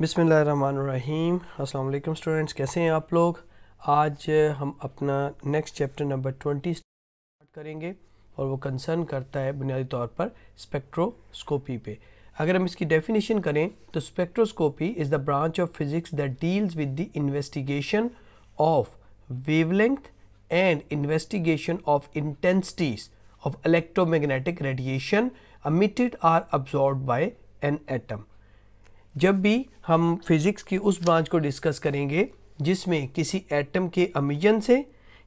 बिसमीम अल्लाम स्टूडेंट्स कैसे हैं आप लोग आज हम अपना next chapter number twenty start करेंगे और वो कंसर्न करता है बुनियादी तौर पर स्पेक्ट्रोस्कोपी पे अगर हम इसकी डेफिनेशन करें तो spectroscopy is the branch of physics that deals with the investigation of wavelength and investigation of intensities of electromagnetic radiation emitted or absorb by an atom जब भी हम फिज़िक्स की उस ब्रांच को डिस्कस करेंगे जिसमें किसी एटम के अमीजन से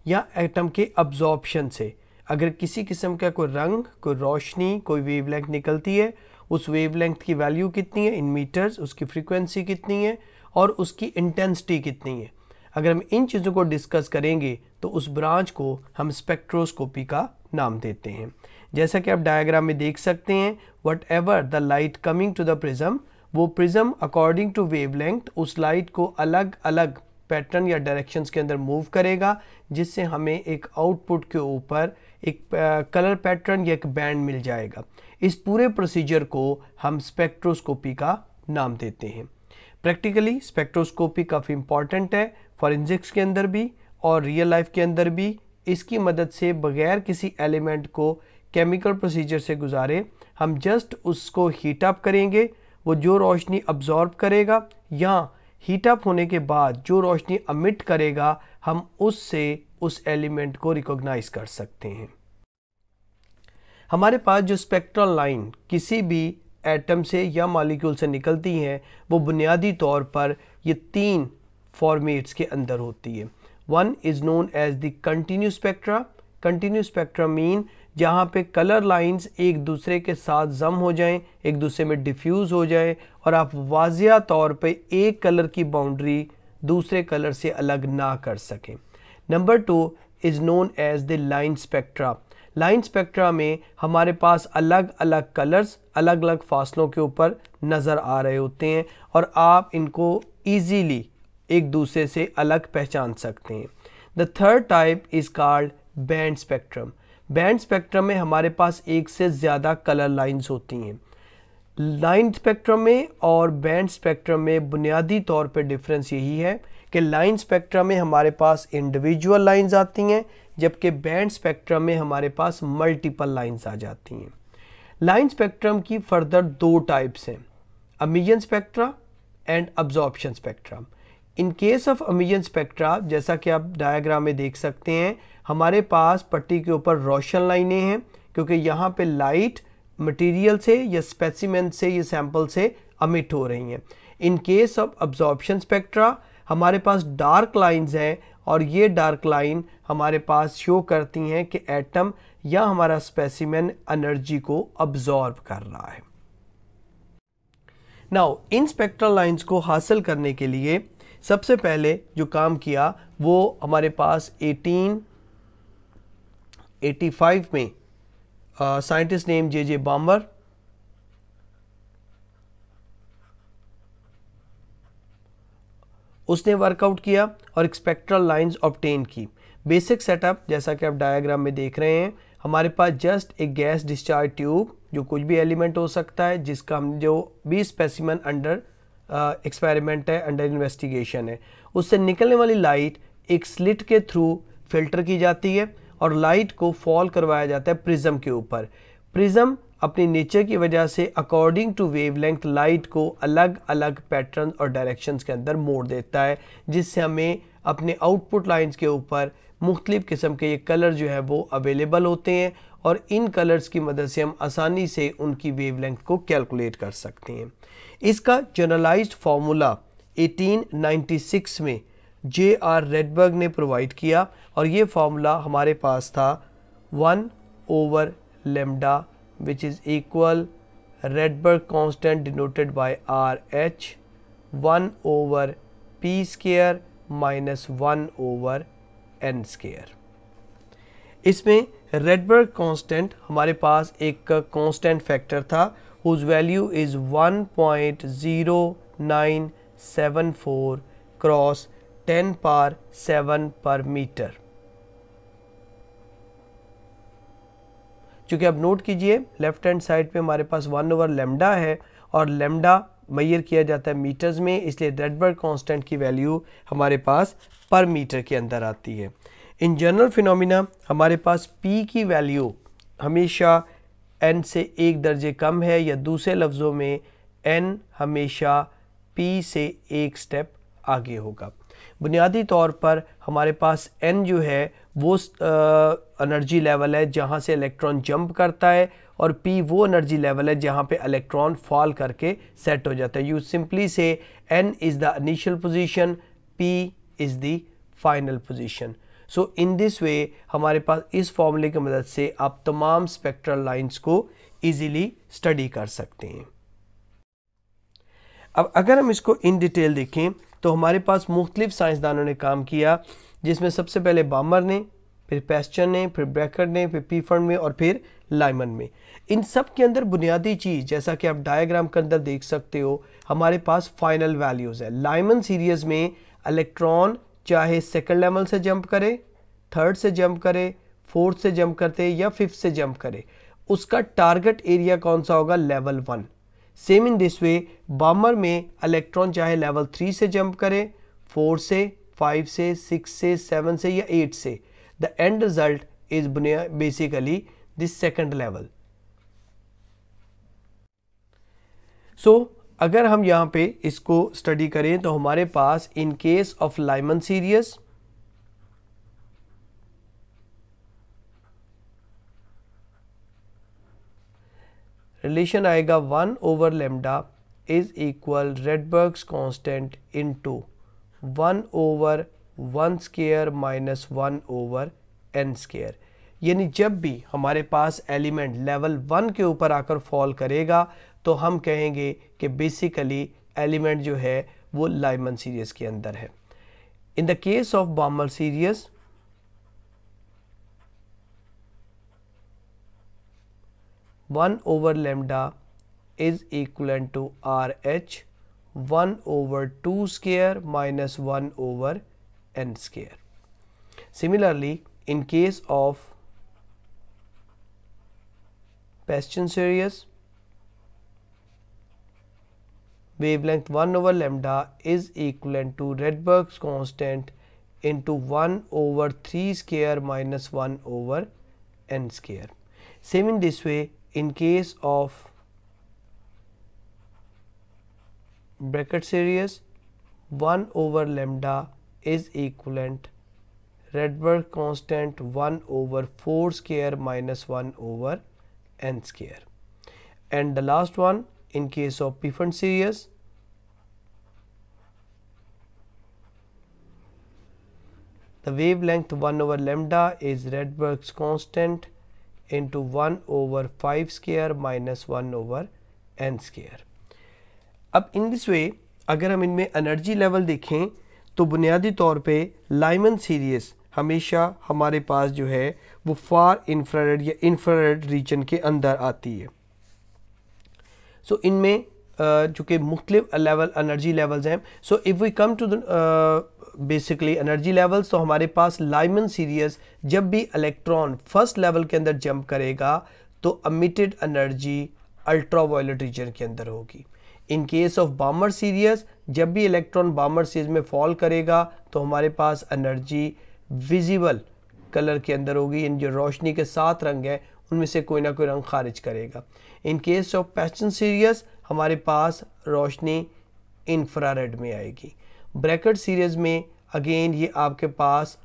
या एटम के अब्जॉर्बशन से अगर किसी किस्म का कोई रंग कोई रोशनी कोई वेवलेंथ निकलती है उस वेवलेंथ की वैल्यू कितनी है इन मीटर्स उसकी फ्रीक्वेंसी कितनी है और उसकी इंटेंसिटी कितनी है अगर हम इन चीज़ों को डिस्कस करेंगे तो उस ब्रांच को हम स्पेक्ट्रोस्कोपी का नाम देते हैं जैसा कि आप डायग्राम में देख सकते हैं whatever the light coming to the prism वो प्रिज्म अकॉर्डिंग टू वेवलेंथ उस लाइट को अलग अलग पैटर्न या डायरेक्शंस के अंदर मूव करेगा जिससे हमें एक आउटपुट के ऊपर एक कलर पैटर्न या एक बैंड मिल जाएगा इस पूरे प्रोसीजर को हम स्पेक्ट्रोस्कोपी का नाम देते हैं प्रैक्टिकली स्पेक्ट्रोस्कोपी काफ़ी इंपॉर्टेंट है फॉरेंसिक्स के अंदर भी और रियल लाइफ के अंदर भी इसकी मदद से बगैर किसी एलिमेंट को केमिकल प्रोसीजर से गुजारे हम जस्ट उसको हीट अप करेंगे वो जो रोशनी अब्ज़ॉर्ब करेगा या हीटअप होने के बाद जो रोशनी अमिट करेगा हम उससे उस एलिमेंट को रिकॉग्नाइज कर सकते हैं हमारे पास जो स्पेक्ट्रल लाइन किसी भी एटम से या मालिक्यूल से निकलती हैं वो बुनियादी तौर पर ये तीन फॉर्मेट्स के अंदर होती है one is known as the continue spectra continue spectra mean जहाँ पे कलर लाइंस एक दूसरे के साथ ज़म हो जाएं एक दूसरे में डिफ्यूज़ हो जाए और आप वाजिया तौर पे एक कलर की बाउंड्री दूसरे कलर से अलग ना कर सकें number two is known as the line spectra line spectra में हमारे पास अलग अलग कलर्स अलग अलग फासलों के ऊपर नज़र आ रहे होते हैं और आप इनको ईजीली एक दूसरे से अलग पहचान सकते हैं the third type is called band spectrum band spectrum में हमारे पास एक से ज़्यादा कलर लाइंस होती हैं लाइन स्पेक्ट्रम में और बैंड स्पेक्ट्रम में बुनियादी तौर पर डिफरेंस यही है कि लाइन स्पेक्ट्रम में हमारे पास इंडिविजुअल लाइंस आती हैं जबकि बैंड स्पेक्ट्रम में हमारे पास मल्टीपल लाइंस आ जाती हैं लाइन स्पेक्ट्रम की फर्दर दो टाइप्स हैं emission spectra and absorption spectrum in case of emission spectra जैसा कि आप डायग्राम में देख सकते हैं हमारे पास पट्टी के ऊपर रोशन लाइनें हैं क्योंकि यहाँ पे लाइट मटेरियल से या स्पेसिमेंट से या सैंपल से अमिट हो रही हैं in case of absorption spectra हमारे पास डार्क लाइंस हैं और ये डार्क लाइन हमारे पास शो करती हैं कि एटम या हमारा स्पेसिमेन एनर्जी को अब्जॉर्ब कर रहा है नाउ इन स्पेक्ट्रल लाइंस को हासिल करने के लिए सबसे पहले जो काम किया वो हमारे पास 1885 में साइंटिस्ट नेम जे जे बामर उसने वर्कआउट किया और स्पेक्ट्रल लाइंस ऑप्टेन की बेसिक सेटअप जैसा कि आप डायग्राम में देख रहे हैं हमारे पास जस्ट एक गैस डिस्चार्ज ट्यूब जो कुछ भी एलिमेंट हो सकता है जिसका हम जो बीस स्पेसिमन अंडर एक्सपेरिमेंट है अंडर इन्वेस्टिगेशन है उससे निकलने वाली लाइट एक स्लिट के थ्रू फिल्टर की जाती है और लाइट को फॉल करवाया जाता है प्रिज्म के ऊपर प्रिज्म अपनी नेचर की वजह से अकॉर्डिंग टू वेवलेंथ लाइट को अलग अलग पैटर्न और डायरेक्शंस के अंदर मोड़ देता है जिससे हमें अपने आउटपुट लाइंस के ऊपर मुख्तलिफ़ किस्म के ये कलर जो है वो अवेलेबल होते हैं और इन कलर्स की मदद से हम आसानी से उनकी वेवलेंथ को कैलकुलेट कर सकते हैं इसका जर्नलाइज फार्मूला 1896 में जे आर रेडबर्ग ने प्रोवाइड किया और ये फार्मूला हमारे पास था one over lambda which is equal Rydberg constant denoted by R H one over P square minus one over N square इसमें रेडबर्ग कांस्टेंट हमारे पास एक कांस्टेंट फैक्टर था whose value is 1.0974 cross 10 power 7 per meter. चूँकि अब note कीजिए left hand side पे हमारे पास वन ओवर लेमडा है और लेमडा मैयर किया जाता है मीटर्स में इसलिए रेडबर्ग कांस्टेंट की वैल्यू हमारे पास पर मीटर के अंदर आती है इन जनरल फिनोमिना हमारे पास पी की वैल्यू हमेशा एन से एक दर्जे कम है या दूसरे लफ्ज़ों में एन हमेशा पी से एक स्टेप आगे होगा बुनियादी तौर पर हमारे पास एन जो है वो एनर्जी लेवल है जहाँ से इलेक्ट्रॉन जंप करता है और पी वो एनर्जी लेवल है जहाँ पे इलेक्ट्रॉन फॉल करके सेट हो जाता है यू सिंपली से N is the initial position P is the final position so in this way हमारे पास इस फॉर्मूले की मदद से आप तमाम स्पेक्ट्रल लाइंस को इजीली स्टडी कर सकते हैं अब अगर हम इसको इन डिटेल देखें तो हमारे पास मुख्तलिफ साइंसदानों ने काम किया जिसमें सबसे पहले बामर ने फिर पेस्चर ने फिर ब्रैकर ने फिर पीफर्न में और फिर लाइमन में इन सब के अंदर बुनियादी चीज़ जैसा कि आप डायग्राम के अंदर देख सकते हो हमारे पास फाइनल वैल्यूज़ है लाइमन सीरीज़ में इलेक्ट्रॉन चाहे सेकेंड लेवल से जंप करे थर्ड से जंप करे फोर्थ से जंप करते या फिफ्थ से जंप करे उसका टारगेट एरिया कौन सा होगा level one same in this way Balmer में इलेक्ट्रॉन चाहे लेवल थ्री से जंप करे फोर से फाइव से सिक्स से सेवन से या एट से द एंड रिजल्ट इज बुनिया basically this second level so अगर हम यहाँ पे इसको स्टडी करें तो हमारे पास in case of Lyman series relation आएगा one over lambda is equal Rydberg's constant into one over one square minus one over N square यानी जब भी हमारे पास एलिमेंट लेवल वन के ऊपर आकर फॉल करेगा तो हम कहेंगे कि बेसिकली एलिमेंट जो है वो लाइमन सीरीज के अंदर है in the case of Balmer series one over lambda is equal to R H one over two square minus one over N square similarly in of of series series wavelength 1 over lambda is equivalent to Redberg's constant into 1 over 3 square minus 1 over n square. Same in this way in case of bracket series 1 over lambda is equivalent Redberg constant 1 over 4 square minus 1 over n square. And the last one in case of Pfund series the wavelength 1 over lambda is Redberg's constant into 1 over 5 square minus 1 over n square. अब इन this वे अगर हम इनमें energy level देखें तो बुनियादी तौर पे Lyman series हमेशा हमारे पास जो है वो फार इंफ्रारेड या इंफ्रारेड रीजन के अंदर आती है सो so, इनमें चूँकि मुख्तलिफ लेवल एनर्जी लेवल्स हैं so if we come to the basically energy levels तो हमारे पास लाइमन सीरीज जब भी इलेक्ट्रॉन फर्स्ट लेवल के अंदर जंप करेगा तो emitted energy ultraviolet region के अंदर होगी in case of Balmer series जब भी इलेक्ट्रॉन बामर सीरीज में फॉल करेगा तो हमारे पास एनर्जी विजिबल कलर के अंदर होगी इन जो रोशनी के सात रंग हैं उनमें से कोई ना कोई रंग खारिज करेगा in case of Paschen series हमारे पास रोशनी इन्फ्रारेड में आएगी ब्रैकेट सीरीज़ में अगेन ये आपके पास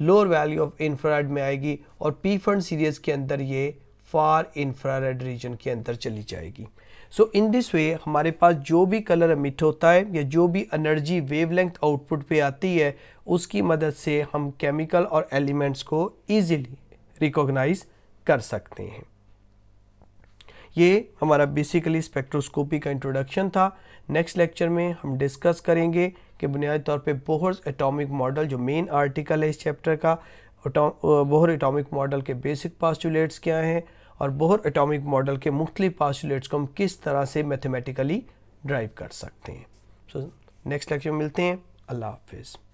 लोअर वैल्यू ऑफ इंफ्रारेड में आएगी और पी फंड सीरीज़ के अंदर ये फार इंफ्रारेड रीजन के अंदर चली जाएगी सो इन दिस वे हमारे पास जो भी कलर अमिट होता है या जो भी एनर्जी वेवलेंथ आउटपुट पे आती है उसकी मदद से हम केमिकल और एलिमेंट्स को इजीली रिकॉग्नाइज कर सकते हैं ये हमारा बेसिकली स्पेक्ट्रोस्कोपी का इंट्रोडक्शन था नेक्स्ट लेक्चर में हम डिस्कस करेंगे कि बुनियादी तौर पे बोहर्स एटॉमिक मॉडल जो मेन आर्टिकल है इस चैप्टर का बोहर एटॉमिक मॉडल के बेसिक पास्टूलेट्स क्या हैं और बोहर एटॉमिक मॉडल के मुख्तलि पास्टूलेट्स को हम किस तरह से मैथमेटिकली ड्राइव कर सकते हैं सो नेक्स्ट लेक्चर में मिलते हैं अल्लाह हाफिज़